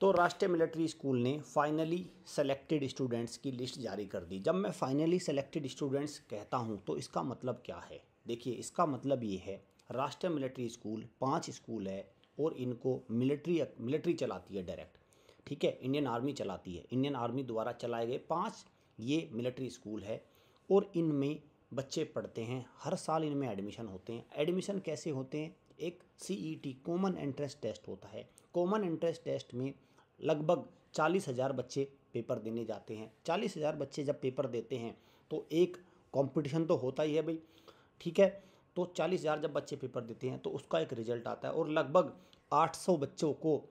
तो राष्ट्रीय military school ने फाइनली सेलेक्टेड स्टूडेंट्स की लिस्ट जारी कर दी जब मैं फाइनली सेलेक्टेड स्टूडेंट्स कहता हूँ तो इसका मतलब क्या है देखिए इसका मतलब ये है राष्ट्रीय मिलिट्री स्कूल पाँच स्कूल है और इनको मिलिट्री मिलिट्री चलाती है डायरेक्ट ठीक है इंडियन आर्मी चलाती है इंडियन आर्मी द्वारा चलाए गए पाँच ये मिलिट्री स्कूल है और इनमें बच्चे पढ़ते हैं हर साल इनमें एडमिशन होते हैं एडमिशन कैसे होते हैं एक C E T common entrance test होता है कॉमन एंट्रेंस टेस्ट में लगभग चालीस हज़ार बच्चे पेपर देने जाते हैं चालीस हज़ार बच्चे जब पेपर देते हैं तो एक कंपटीशन तो होता ही है भाई ठीक है तो चालीस हज़ार जब बच्चे पेपर देते हैं तो उसका एक रिजल्ट आता है और लगभग आठ सौ बच्चों को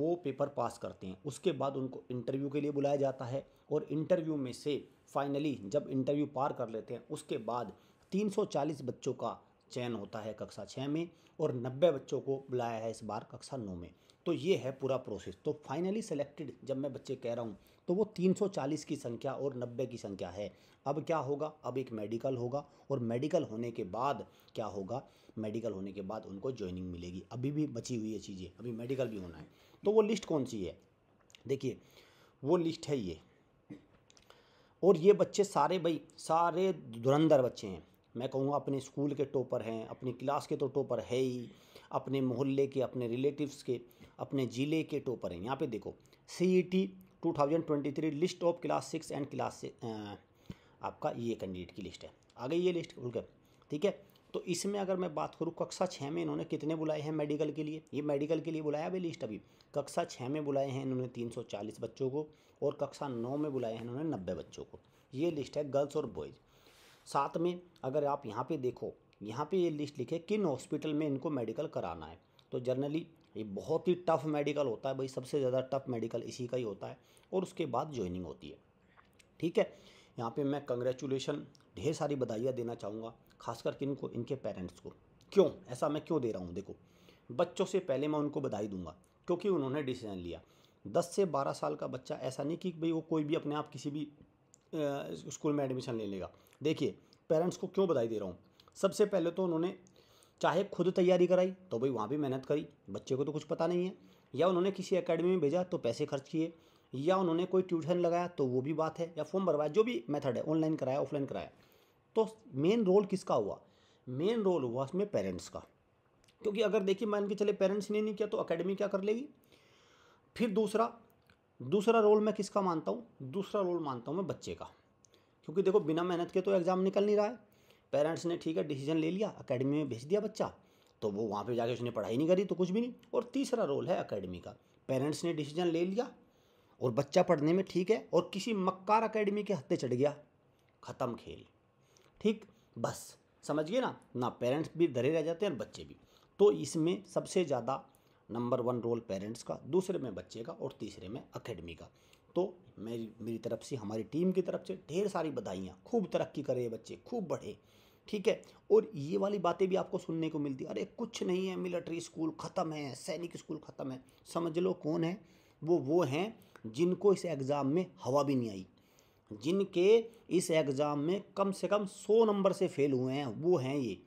वो पेपर पास करते हैं उसके बाद उनको इंटरव्यू के लिए बुलाया जाता है और इंटरव्यू में से फाइनली जब इंटरव्यू पार कर लेते हैं उसके बाद तीन बच्चों का चयन होता है कक्षा छः में और नब्बे बच्चों को बुलाया है इस बार कक्षा नौ में तो ये है पूरा प्रोसेस तो फाइनली सेलेक्टेड जब मैं बच्चे कह रहा हूँ तो वो 340 की संख्या और 90 की संख्या है अब क्या होगा अब एक मेडिकल होगा और मेडिकल होने के बाद क्या होगा मेडिकल होने के बाद उनको ज्वाइनिंग मिलेगी अभी भी बची हुई है चीज़ें अभी मेडिकल भी होना है तो वो लिस्ट कौन सी है देखिए वो लिस्ट है ये और ये बच्चे सारे भाई सारे धुरंधर बच्चे हैं मैं कहूँगा अपने स्कूल के टॉपर हैं अपनी क्लास के तो टॉपर है ही अपने मोहल्ले के अपने रिलेटिव्स के अपने ज़िले के टॉपर हैं यहाँ पे देखो C E T two thousand twenty three list of class six and class आपका ये कैंडिडेट की लिस्ट है आ गई ये लिस्ट बोल ठीक है तो इसमें अगर मैं बात करूँ कक्षा छः में इन्होंने कितने बुलाए हैं मेडिकल के लिए ये मेडिकल के लिए बुलाया अभी लिस्ट अभी कक्षा छः में बुलाए हैं इन्होंने तीन सौ चालीस बच्चों को और कक्षा नौ में बुलाए हैं इन्होंने नब्बे बच्चों को ये लिस्ट है गर्ल्स और बॉयज़ साथ में अगर आप यहाँ पे देखो यहाँ पे ये लिस्ट लिखे किन हॉस्पिटल में इनको मेडिकल कराना है तो जनरली ये बहुत ही टफ़ मेडिकल होता है भाई सबसे ज़्यादा टफ़ मेडिकल इसी का ही होता है और उसके बाद ज्वाइनिंग होती है ठीक है यहाँ पे मैं कंग्रेचुलेशन ढेर सारी बधाइयाँ देना चाहूँगा खासकर किन को इनके पेरेंट्स को क्यों ऐसा मैं क्यों दे रहा हूँ देखो बच्चों से पहले मैं उनको बधाई दूंगा क्योंकि उन्होंने डिसीजन लिया दस से बारह साल का बच्चा ऐसा नहीं कि भाई वो कोई भी अपने आप किसी भी स्कूल में एडमिशन ले लेगा देखिए पेरेंट्स को क्यों बधाई दे रहा हूँ सबसे पहले तो उन्होंने चाहे खुद तैयारी कराई तो भाई वहाँ भी मेहनत करी बच्चे को तो कुछ पता नहीं है या उन्होंने किसी एकेडमी में भेजा तो पैसे खर्च किए या उन्होंने कोई ट्यूशन लगाया तो वो भी बात है या फॉर्म भरवाया जो भी मेथड है ऑनलाइन कराया ऑफलाइन कराया तो मेन रोल किसका हुआ मेन रोल हुआ उसमें पेरेंट्स का क्योंकि अगर देखिए मान के चले पेरेंट्स ने नहीं किया तो अकेडमी क्या कर लेगी फिर दूसरा दूसरा रोल मैं किसका मानता हूँ दूसरा रोल मानता हूँ मैं बच्चे का क्योंकि देखो बिना मेहनत के तो एग्ज़ाम निकल नहीं रहा है पेरेंट्स ने ठीक है डिसीजन ले लिया अकेडमी में भेज दिया बच्चा तो वो वहाँ पे जाके उसने पढ़ाई नहीं करी तो कुछ भी नहीं और तीसरा रोल है अकेडमी का पेरेंट्स ने डिसीजन ले लिया और बच्चा पढ़ने में ठीक है और किसी मक्कार अकेडमी के हत्ते चढ़ गया ख़त्म खेल ठीक बस समझिए ना ना पेरेंट्स भी धरे रह जाते हैं और बच्चे भी तो इसमें सबसे ज़्यादा नंबर वन रोल पेरेंट्स का दूसरे में बच्चे का और तीसरे में अकेडमी का तो मेरी मेरी तरफ से हमारी टीम की तरफ से ढेर सारी बधाइयाँ खूब तरक्की करे बच्चे खूब बढ़े ठीक है और ये वाली बातें भी आपको सुनने को मिलती अरे कुछ नहीं है मिलिट्री स्कूल ख़त्म है सैनिक स्कूल ख़त्म है समझ लो कौन है वो वो हैं जिनको इस एग्ज़ाम में हवा भी नहीं आई जिनके इस एग्ज़ाम में कम से कम सौ नंबर से फेल हुए हैं वो हैं ये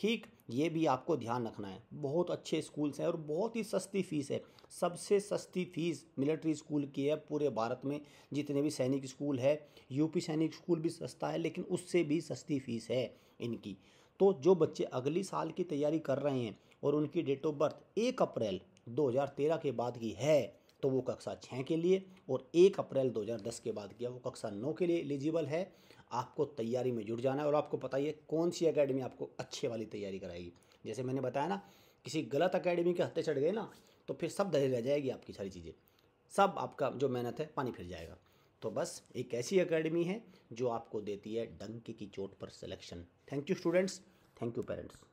ठीक ये भी आपको ध्यान रखना है बहुत अच्छे स्कूल्स हैं और बहुत ही सस्ती फ़ीस है सबसे सस्ती फ़ीस मिलिट्री स्कूल की है पूरे भारत में जितने भी सैनिक स्कूल है यूपी सैनिक स्कूल भी सस्ता है लेकिन उससे भी सस्ती फ़ीस है इनकी तो जो बच्चे अगली साल की तैयारी कर रहे हैं और उनकी डेट ऑफ बर्थ एक अप्रैल 2013 के बाद की है तो वो कक्षा छः के लिए और एक अप्रैल 2010 के बाद किया वो कक्षा नौ के लिए एलिजिबल है आपको तैयारी में जुड़ जाना है और आपको पता ही है कौन सी अकेडमी आपको अच्छे वाली तैयारी कराएगी जैसे मैंने बताया ना किसी गलत अकेडमी के हत्ते चढ़ गए ना तो फिर सब दहेज रह जाएगी आपकी सारी चीज़ें सब आपका जो मेहनत है पानी फिर जाएगा तो बस एक ऐसी अकेडमी है जो आपको देती है डंके की चोट पर selection thank you students thank you parents